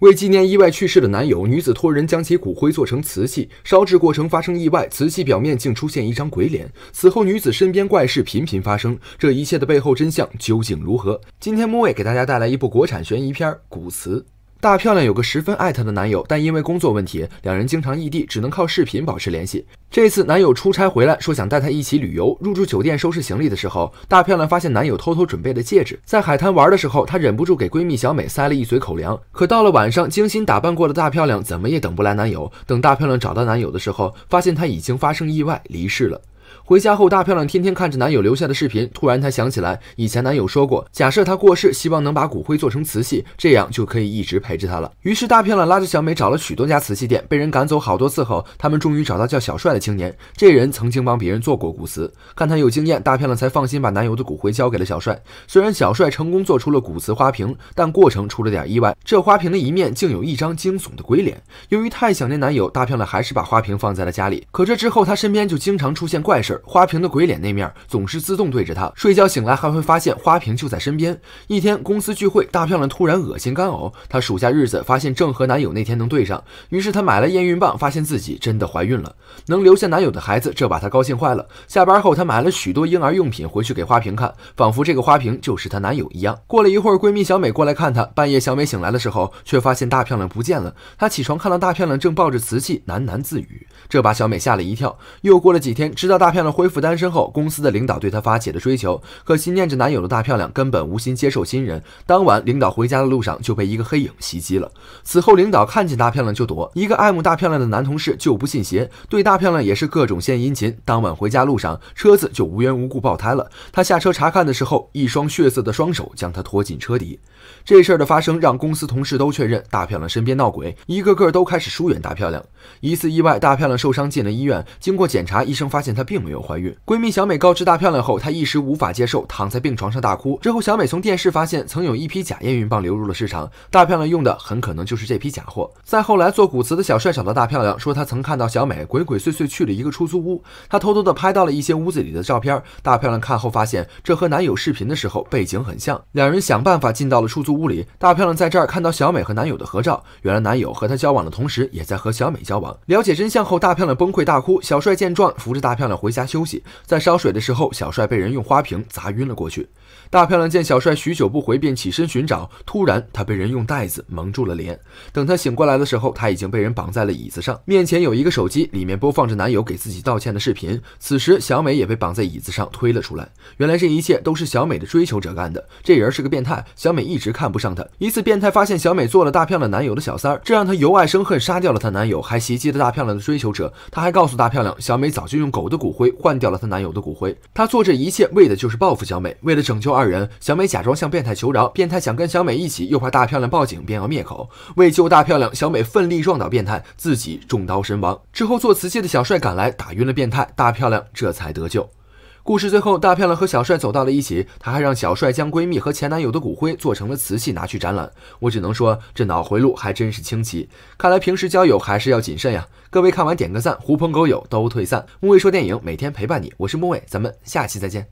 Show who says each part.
Speaker 1: 为纪念意外去世的男友，女子托人将其骨灰做成瓷器。烧制过程发生意外，瓷器表面竟出现一张鬼脸。此后，女子身边怪事频频发生。这一切的背后真相究竟如何？今天木卫给大家带来一部国产悬疑片《古瓷》。大漂亮有个十分爱她的男友，但因为工作问题，两人经常异地，只能靠视频保持联系。这次男友出差回来，说想带她一起旅游。入住酒店收拾行李的时候，大漂亮发现男友偷偷准备的戒指。在海滩玩的时候，她忍不住给闺蜜小美塞了一嘴口粮。可到了晚上，精心打扮过的大漂亮，怎么也等不来男友。等大漂亮找到男友的时候，发现他已经发生意外离世了。回家后，大漂亮天天看着男友留下的视频。突然，她想起来以前男友说过，假设他过世，希望能把骨灰做成瓷器，这样就可以一直陪着她了。于是，大漂亮拉着小美找了许多家瓷器店，被人赶走好多次后，他们终于找到叫小帅的青年。这人曾经帮别人做过骨瓷，看他有经验，大漂亮才放心把男友的骨灰交给了小帅。虽然小帅成功做出了骨瓷花瓶，但过程出了点意外，这花瓶的一面竟有一张惊悚的鬼脸。由于太想念男友，大漂亮还是把花瓶放在了家里。可这之后，她身边就经常出现怪。事儿花瓶的鬼脸那面总是自动对着她，睡觉醒来还会发现花瓶就在身边。一天公司聚会，大漂亮突然恶心干呕，她数下日子，发现正和男友那天能对上，于是她买了验孕棒，发现自己真的怀孕了，能留下男友的孩子，这把她高兴坏了。下班后，她买了许多婴儿用品回去给花瓶看，仿佛这个花瓶就是她男友一样。过了一会儿，闺蜜小美过来看她，半夜小美醒来的时候，却发现大漂亮不见了。她起床看到大漂亮正抱着瓷器喃喃自语，这把小美吓了一跳。又过了几天，知道大。大漂亮恢复单身后，公司的领导对她发起了追求。可惜念着男友的大漂亮根本无心接受新人。当晚，领导回家的路上就被一个黑影袭击了。此后，领导看见大漂亮就躲。一个爱慕大漂亮的男同事就不信邪，对大漂亮也是各种献殷勤。当晚回家路上，车子就无缘无故爆胎了。他下车查看的时候，一双血色的双手将他拖进车底。这事儿的发生让公司同事都确认大漂亮身边闹鬼，一个个都开始疏远大漂亮。一次意外，大漂亮受伤进了医院。经过检查，医生发现她病。并没有怀孕。闺蜜小美告知大漂亮后，她一时无法接受，躺在病床上大哭。之后，小美从电视发现曾有一批假验孕棒流入了市场，大漂亮用的很可能就是这批假货。再后来，做古瓷的小帅找到大漂亮，说他曾看到小美鬼鬼祟祟去了一个出租屋，他偷偷的拍到了一些屋子里的照片。大漂亮看后发现这和男友视频的时候背景很像，两人想办法进到了出租屋里。大漂亮在这儿看到小美和男友的合照，原来男友和她交往的同时也在和小美交往。了解真相后，大漂亮崩溃大哭。小帅见状扶着大漂亮回。回家休息，在烧水的时候，小帅被人用花瓶砸晕了过去。大漂亮见小帅许久不回，便起身寻找，突然她被人用袋子蒙住了脸。等她醒过来的时候，她已经被人绑在了椅子上，面前有一个手机，里面播放着男友给自己道歉的视频。此时小美也被绑在椅子上推了出来。原来这一切都是小美的追求者干的，这人是个变态，小美一直看不上他。一次变态发现小美做了大漂亮男友的小三儿，这让他由爱生恨，杀掉了她男友，还袭击了大漂亮的追求者。他还告诉大漂亮，小美早就用狗的蛊。灰换掉了她男友的骨灰，她做这一切为的就是报复小美。为了拯救二人，小美假装向变态求饶，变态想跟小美一起，又怕大漂亮报警，便要灭口。为救大漂亮，小美奋力撞倒变态，自己中刀身亡。之后做瓷器的小帅赶来，打晕了变态，大漂亮这才得救。故事最后，大漂亮和小帅走到了一起。她还让小帅将闺蜜和前男友的骨灰做成了瓷器，拿去展览。我只能说，这脑回路还真是清奇。看来平时交友还是要谨慎呀。各位看完点个赞，狐朋狗友都退散。木卫说电影，每天陪伴你，我是木卫，咱们下期再见。